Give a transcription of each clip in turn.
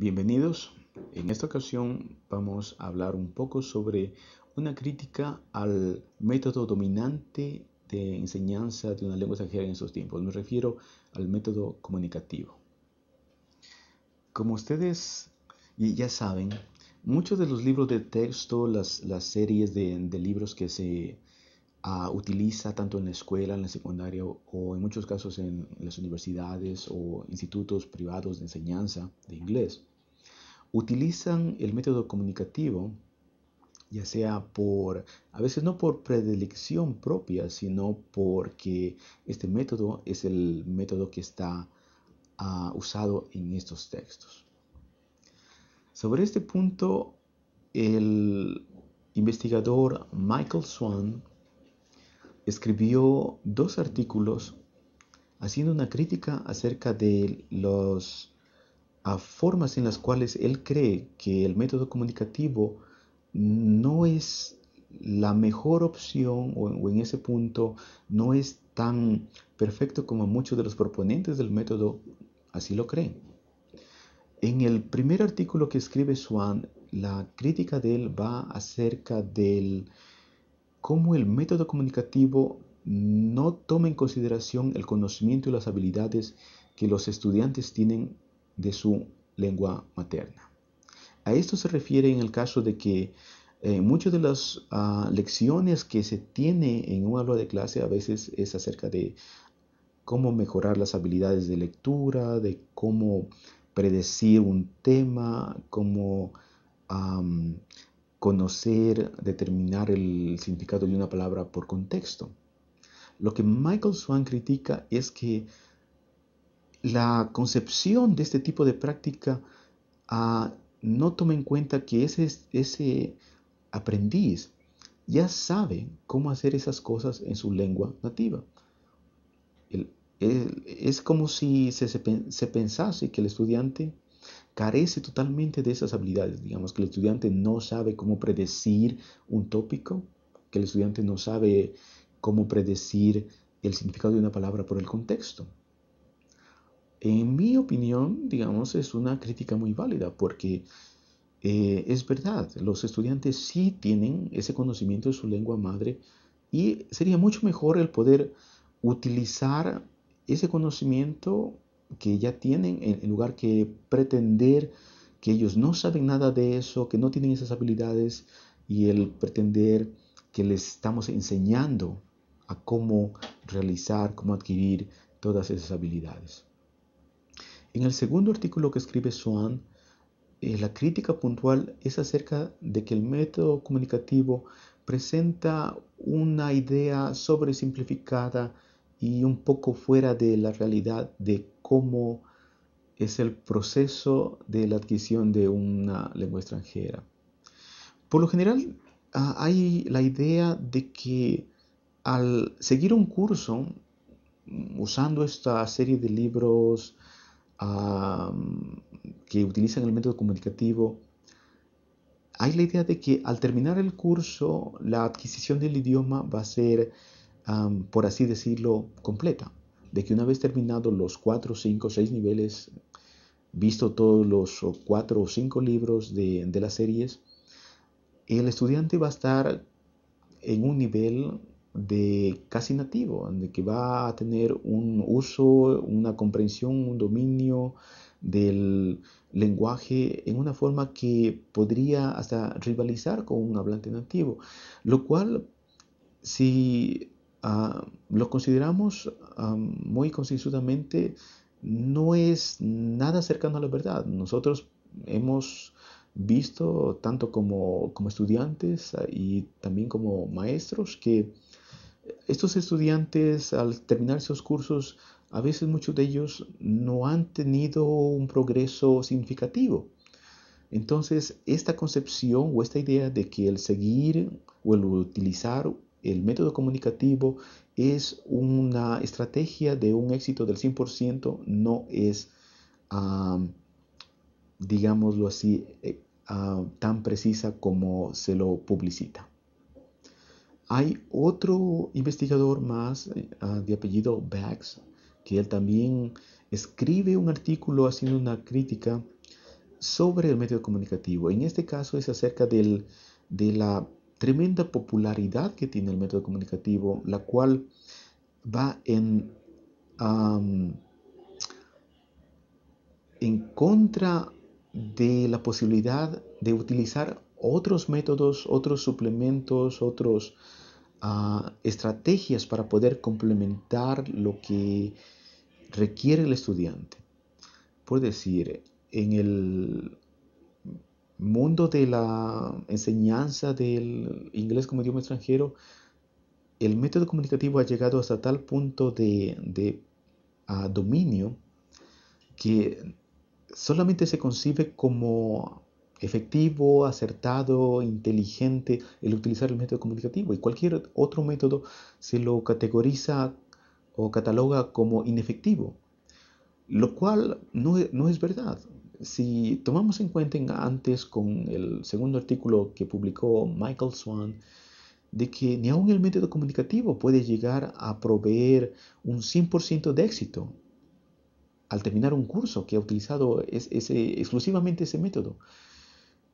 Bienvenidos. En esta ocasión vamos a hablar un poco sobre una crítica al método dominante de enseñanza de una lengua extranjera en estos tiempos. Me refiero al método comunicativo. Como ustedes ya saben, muchos de los libros de texto, las, series de libros que se Ah, utiliza tanto en la escuela, en la secundaria o en muchos casos en las universidades o institutos privados de enseñanza de inglés, utilizan el método comunicativo ya sea por, a veces no por predilección propia, sino porque este método es el método que está ah, usado en estos textos. Sobre este punto, el investigador Michael Swan escribió dos artículos haciendo una crítica acerca de las formas en las cuales él cree que el método comunicativo no es la mejor opción o, en ese punto no es tan perfecto como muchos de los proponentes del método así lo creen. En el primer artículo que escribe Swan, la crítica de él va acerca del cómo el método comunicativo no toma en consideración el conocimiento y las habilidades que los estudiantes tienen de su lengua materna. A esto se refiere en el caso de que eh, muchas de las ah, lecciones que se tiene en un aula de clase a veces es acerca de cómo mejorar las habilidades de lectura, de cómo predecir un tema, cómo conocer, determinar el significado de una palabra por contexto. Lo que Michael Swan critica es que la concepción de este tipo de práctica ah, no toma en cuenta que ese, aprendiz ya sabe cómo hacer esas cosas en su lengua nativa. es como si se pensase que el estudiante carece totalmente de esas habilidades. Digamos que el estudiante no sabe cómo predecir un tópico, que el estudiante no sabe cómo predecir el significado de una palabra por el contexto. En mi opinión, digamos, es una crítica muy válida porque eh, es verdad, los estudiantes sí tienen ese conocimiento de su lengua madre y sería mucho mejor el poder utilizar ese conocimiento que ya tienen, en lugar que pretender que ellos no saben nada de eso, que no tienen esas habilidades y el pretender que les estamos enseñando a cómo realizar, cómo adquirir todas esas habilidades. En el segundo artículo que escribe Swan, eh, la crítica puntual es acerca de que el método comunicativo presenta una idea sobre simplificada y un poco fuera de la realidad de cómo es el proceso de la adquisición de una lengua extranjera. Por lo general ah, hay la idea de que al seguir un curso, mm, usando esta serie de libros ah, que utilizan el método comunicativo, hay la idea de que al terminar el curso, la adquisición del idioma va a ser por así decirlo, completa. De que una vez terminado los cuatro, cinco, seis niveles, visto todos los cuatro o cinco libros de, de las series, el estudiante va a estar en un nivel de casi nativo, de que va a tener un uso, una comprensión, un dominio del lenguaje en una forma que podría hasta rivalizar con un hablante nativo, lo cual si Ah, lo consideramos ah, muy concienzudamente, no es nada cercano a la verdad. Nosotros hemos visto tanto como, como estudiantes ah, y también como maestros que estos estudiantes al terminar sus cursos, a veces muchos de ellos no han tenido un progreso significativo. Entonces, esta concepción o esta idea de que el seguir o el utilizar el método comunicativo es una estrategia de un éxito del 100%, no es, digámoslo así, eh, tan precisa como se lo publicita. Hay otro investigador más eh, ah, de apellido Bax, que él también escribe un artículo haciendo una crítica sobre el método comunicativo. En este caso es acerca del, de la tremenda popularidad que tiene el método comunicativo, la cual va en, en contra de la posibilidad de utilizar otros métodos, otros suplementos, otras ah, estrategias para poder complementar lo que requiere el estudiante. Por decir, en el mundo de la enseñanza del inglés como idioma extranjero, el método comunicativo ha llegado hasta tal punto de, ah, dominio que solamente se concibe como efectivo, acertado, inteligente el utilizar el método comunicativo y cualquier otro método se lo categoriza o cataloga como inefectivo, lo cual no, e, no es verdad. Si tomamos en cuenta antes con el segundo artículo que publicó Michael Swan, de que ni aun el método comunicativo puede llegar a proveer un 100% de éxito al terminar un curso que ha utilizado exclusivamente ese método.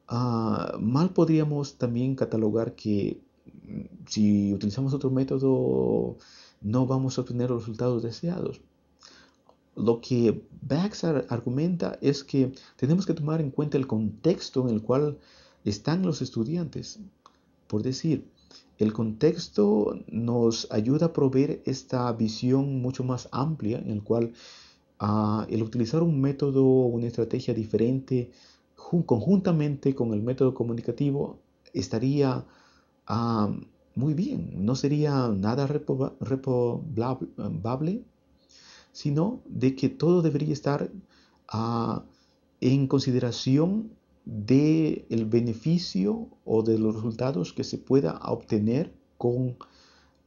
Ah, mal podríamos también catalogar que mm, si utilizamos otro método no vamos a obtener los resultados deseados. Lo que Bax argumenta es que tenemos que tomar en cuenta el contexto en el cual están los estudiantes. Por decir, el contexto nos ayuda a proveer esta visión mucho más amplia en el cual ah, el utilizar un método o una estrategia diferente conjuntamente con el método comunicativo estaría ah, muy bien, no sería nada reprobable sino de que todo debería estar ah, en consideración del beneficio o de los resultados que se pueda obtener con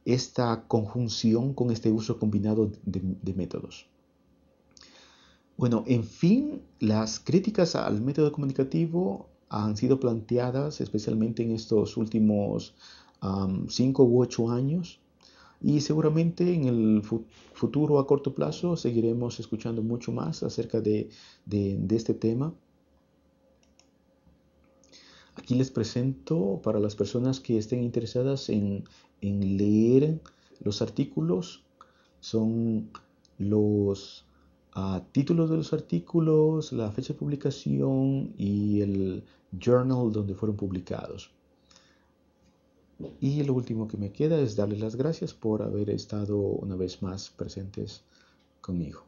esta conjunción, con este uso combinado de, métodos. Bueno, en fin, las críticas al método comunicativo han sido planteadas especialmente en estos últimos 5 u 8 años y seguramente en el futuro a corto plazo seguiremos escuchando mucho más acerca de, este tema. Aquí les presento para las personas que estén interesadas en, leer los artículos. Son los ah, títulos de los artículos, la fecha de publicación y el journal donde fueron publicados. Y lo último que me queda es darles las gracias por haber estado una vez más presentes conmigo.